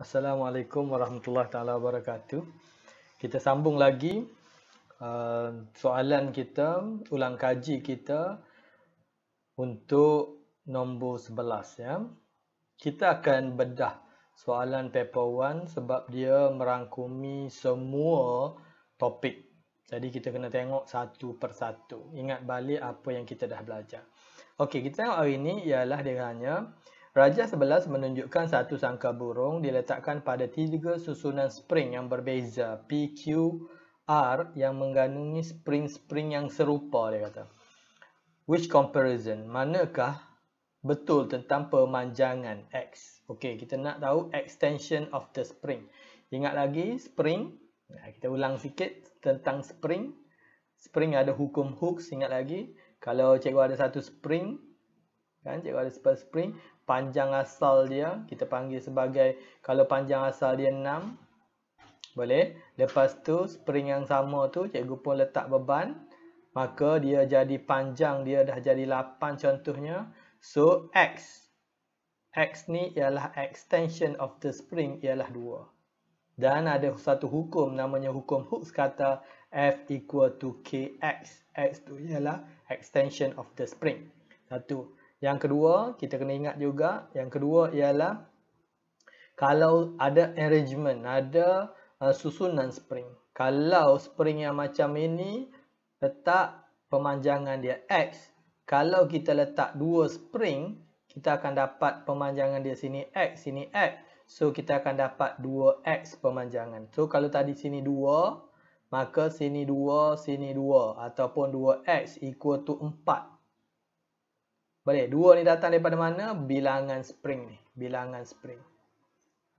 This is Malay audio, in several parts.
Assalamualaikum warahmatullahi taala wabarakatuh. Kita sambung lagi uh, soalan kita ulang kaji kita untuk nombor 11 ya. Kita akan bedah soalan paper 1 sebab dia merangkumi semua topik. Jadi kita kena tengok satu persatu. Ingat balik apa yang kita dah belajar. Okey, kita tengok hari ini ialah dia hanya Raja Sebelas menunjukkan satu sangka burung diletakkan pada tiga susunan spring yang berbeza P, Q, R yang mengandungi spring-spring yang serupa dia kata. Which comparison? Manakah betul tentang pemanjangan X? Okey, kita nak tahu extension of the spring. Ingat lagi spring. Kita ulang sikit tentang spring. Spring ada hukum Hooke. Ingat lagi. Kalau cikgu ada satu spring, kan cikgu ada spur spring panjang asal dia kita panggil sebagai kalau panjang asal dia 6 boleh lepas tu spring yang sama tu cikgu pun letak beban maka dia jadi panjang dia dah jadi 8 contohnya so x x ni ialah extension of the spring ialah 2 dan ada satu hukum namanya hukum Hooke kata F equal to KX. X tu ialah extension of the spring. Satu. Yang kedua, kita kena ingat juga, yang kedua ialah kalau ada arrangement, ada uh, susunan spring. Kalau spring yang macam ini, letak pemanjangan dia X. Kalau kita letak dua spring, kita akan dapat pemanjangan dia sini X, sini X. So, kita akan dapat 2X pemanjangan. So, kalau tadi sini 2, maka sini 2, sini 2. Ataupun 2X equal to 4. Boleh. Dua ni datang daripada mana? Bilangan spring ni. Bilangan spring.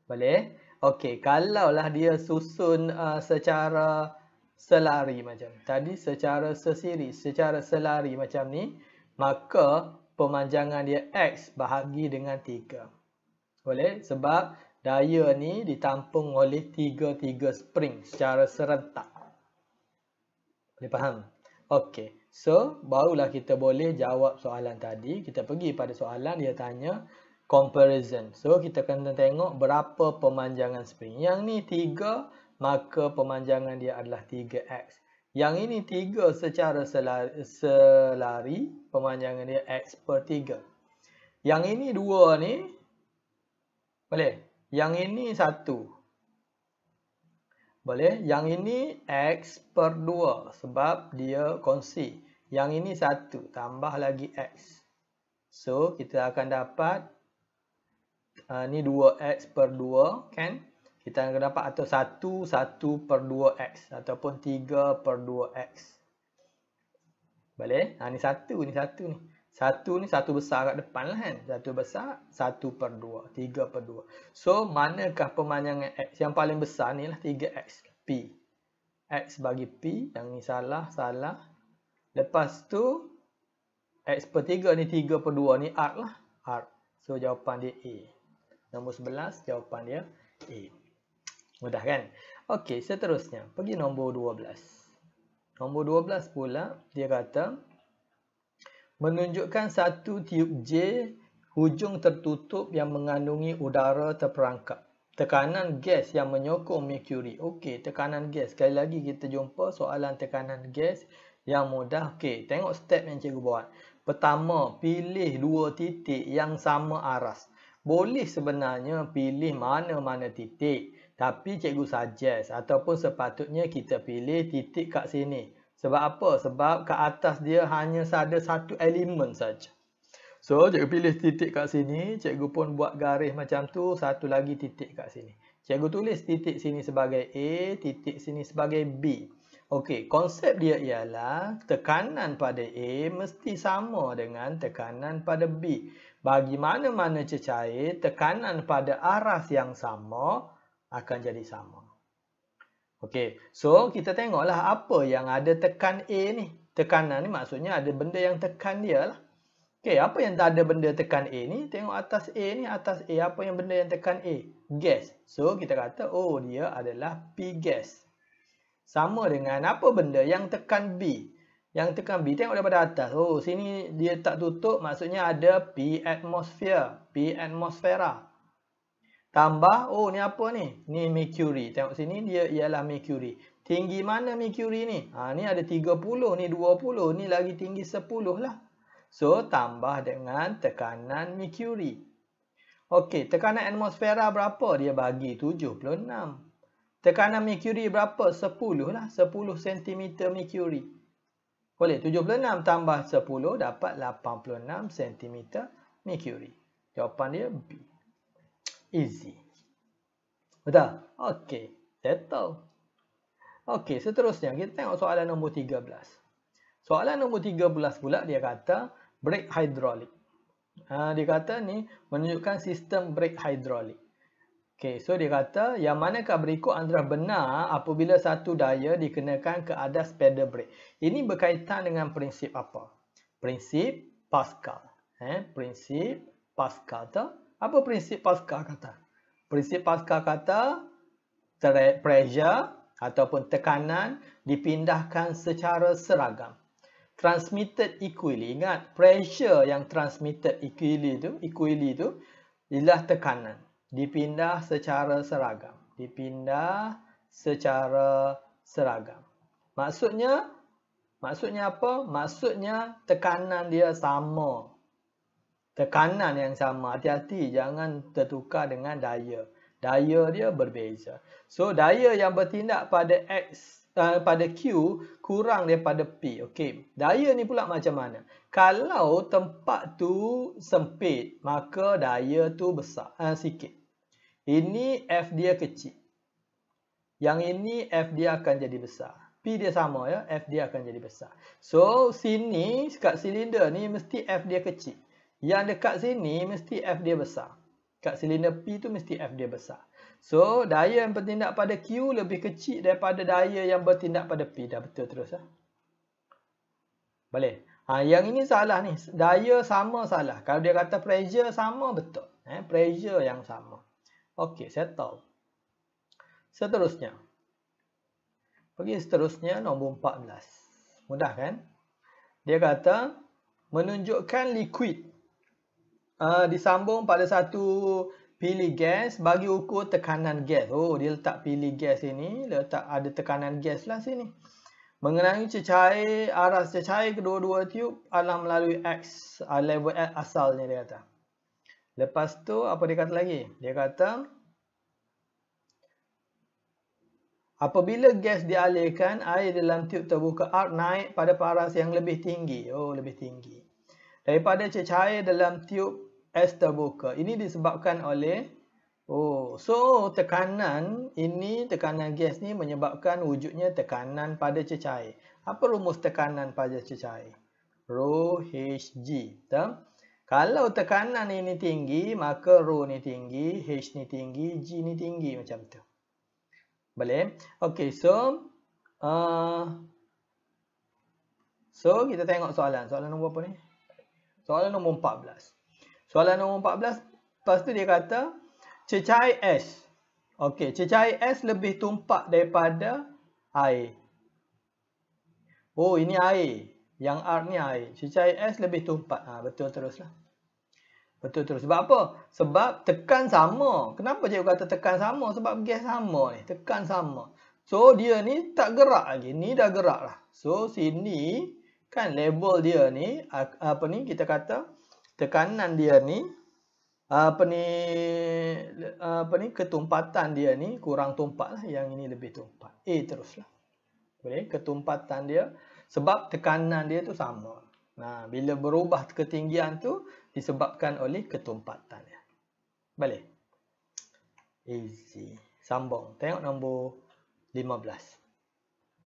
Boleh. Okey. Kalaulah dia susun uh, secara selari macam Tadi secara sesiri. Secara selari macam ni. Maka pemanjangan dia X bahagi dengan 3. Boleh. Sebab daya ni ditampung oleh 3-3 spring secara serentak. Boleh faham? Okey. So, barulah kita boleh jawab soalan tadi. Kita pergi pada soalan dia tanya comparison. So, kita kena tengok berapa pemanjangan spring. Yang ni 3, maka pemanjangan dia adalah 3x. Yang ini 3 secara selari, selari pemanjangan dia x per 3. Yang ini 2 ni boleh. Yang ini boleh? Yang ini X per 2 sebab dia kongsi. Yang ini 1 tambah lagi X. So, kita akan dapat uh, ni 2X per 2 kan? Kita akan dapat atau 1, 1 per 2X ataupun 3 per 2X. Boleh? Ha, ni 1, ni 1 ni. Satu ni satu besar kat depan lah kan. Satu besar, satu per dua. Tiga per dua. So, manakah pemanjangan X? Yang paling besar ni lah 3X. P. X bagi P. Yang ni salah, salah. Lepas tu, X per tiga ni tiga per dua ni R lah. R. So, jawapan dia A. Nombor sebelas, jawapan dia A. Mudah kan? Okey, seterusnya. Pergi nombor dua belas. Nombor dua belas pula, dia kata menunjukkan satu tiub J hujung tertutup yang mengandungi udara terperangkap. Tekanan gas yang menyokong merkuri. Okey, tekanan gas. Sekali lagi kita jumpa soalan tekanan gas yang mudah. Okey, tengok step yang cikgu buat. Pertama, pilih dua titik yang sama aras. Boleh sebenarnya pilih mana-mana titik. Tapi cikgu suggest ataupun sepatutnya kita pilih titik kat sini. Sebab apa? Sebab ke atas dia hanya ada satu elemen saja. So, cikgu pilih titik kat sini. Cikgu pun buat garis macam tu. Satu lagi titik kat sini. Cikgu tulis titik sini sebagai A, titik sini sebagai B. Okey, konsep dia ialah tekanan pada A mesti sama dengan tekanan pada B. Bagi mana-mana cecair, tekanan pada aras yang sama akan jadi sama. Okey, so kita tengoklah apa yang ada tekan A ni. Tekanan ni maksudnya ada benda yang tekan dia lah. Okey, apa yang tak ada benda tekan A ni? Tengok atas A ni, atas A apa yang benda yang tekan A? Gas. So, kita kata oh dia adalah P gas. Sama dengan apa benda yang tekan B? Yang tekan B, tengok daripada atas. Oh, sini dia tak tutup maksudnya ada P atmosphere. P atmosfera. Tambah, oh ni apa ni? Ni mercury. Tengok sini, dia ialah mercury. Tinggi mana mercury ni? Ha, ni ada 30, ni 20, ni lagi tinggi 10 lah. So, tambah dengan tekanan mercury. Okey, tekanan atmosfera berapa? Dia bagi 76. Tekanan mercury berapa? 10 lah. 10 cm mercury. Boleh, 76 tambah 10 dapat 86 cm mercury. Jawapan dia B easy. Betul? Okey, settle. Okey, seterusnya kita tengok soalan nombor 13. Soalan nombor 13 pula dia kata brake hydraulic. Ha, dia kata ni menunjukkan sistem brake hydraulic. Okey, so dia kata yang manakah berikut antara benar apabila satu daya dikenakan ke atas pedal brake. Ini berkaitan dengan prinsip apa? Prinsip Pascal. Eh, prinsip Pascal tu. Apa prinsip Pascal kata? Prinsip Pascal kata pressure ataupun tekanan dipindahkan secara seragam. Transmitted equally. Ingat, pressure yang transmitted equally itu, equally itu ialah tekanan. Dipindah secara seragam. Dipindah secara seragam. Maksudnya, maksudnya apa? Maksudnya tekanan dia sama tekanan yang sama. Hati-hati jangan tertukar dengan daya. Daya dia berbeza. So daya yang bertindak pada X uh, pada Q kurang daripada P. Okey. Daya ni pula macam mana? Kalau tempat tu sempit, maka daya tu besar uh, sikit. Ini F dia kecil. Yang ini F dia akan jadi besar. P dia sama ya, F dia akan jadi besar. So sini, kat silinder ni mesti F dia kecil. Yang dekat sini mesti F dia besar. Kat silinder P tu mesti F dia besar. So, daya yang bertindak pada Q lebih kecil daripada daya yang bertindak pada P. Dah betul terus. Eh? Boleh. Ha, yang ini salah ni. Daya sama salah. Kalau dia kata pressure sama, betul. Eh, pressure yang sama. Okey, settle. Seterusnya. Pergi seterusnya, nombor 14. Mudah kan? Dia kata, menunjukkan liquid. Ah, disambung pada satu pilih gas bagi ukur tekanan gas. Oh, dia letak pilih gas ini, dia letak ada tekanan gas lah sini. Mengenai cecair, aras cecair kedua-dua tube adalah melalui X, ah, level X asalnya dia kata. Lepas tu, apa dia kata lagi? Dia kata, apabila gas dialirkan, air dalam tube terbuka R naik pada paras yang lebih tinggi. Oh, lebih tinggi. Daripada cecair dalam tube S terbuka. Ini disebabkan oleh oh, so tekanan ini tekanan gas ni menyebabkan wujudnya tekanan pada cecair. Apa rumus tekanan pada cecair? Rho hg. Betul? Kalau tekanan ini tinggi, maka rho ni tinggi, h ni tinggi, g ni tinggi macam tu. Boleh? Okey, so uh, So kita tengok soalan. Soalan nombor apa ni? Soalan nombor 14. Soalan nombor 14. Lepas tu dia kata cecair es. Okey, cecair es lebih tumpak daripada air. Oh, ini air. Yang R ni air. Cecair es lebih tumpak. Ha, betul teruslah. Betul terus. Sebab apa? Sebab tekan sama. Kenapa cikgu kata tekan sama? Sebab gas sama ni. Tekan sama. So, dia ni tak gerak lagi. Ni dah gerak lah. So, sini kan label dia ni. Apa ni? Kita kata tekanan dia ni apa ni apa ni ketumpatan dia ni kurang lah yang ini lebih tumpat A teruslah boleh ketumpatan dia sebab tekanan dia tu sama nah bila berubah ketinggian tu disebabkan oleh ketumpatan dia boleh easy sambung tengok nombor 15